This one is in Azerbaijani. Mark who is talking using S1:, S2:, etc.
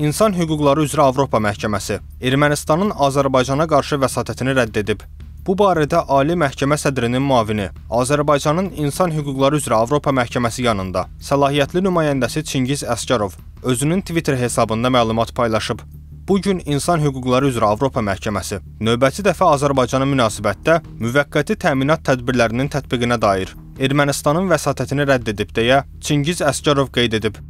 S1: İnsan Hüquqları üzrə Avropa Məhkəməsi Ermənistanın Azərbaycana qarşı vəsatətini rədd edib. Bu barədə Ali Məhkəmə sədrinin müavini Azərbaycanın İnsan Hüquqları üzrə Avropa Məhkəməsi yanında səlahiyyətli nümayəndəsi Çingiz Əsgərov özünün Twitter hesabında məlumat paylaşıb. Bu gün İnsan Hüquqları üzrə Avropa Məhkəməsi növbəti dəfə Azərbaycana münasibətdə müvəqqəti təminat tədbirlərinin tətbiqinə dair Ermənistanın vəsatətini rədd edib deyə Çingiz Əsgərov qeyd edib.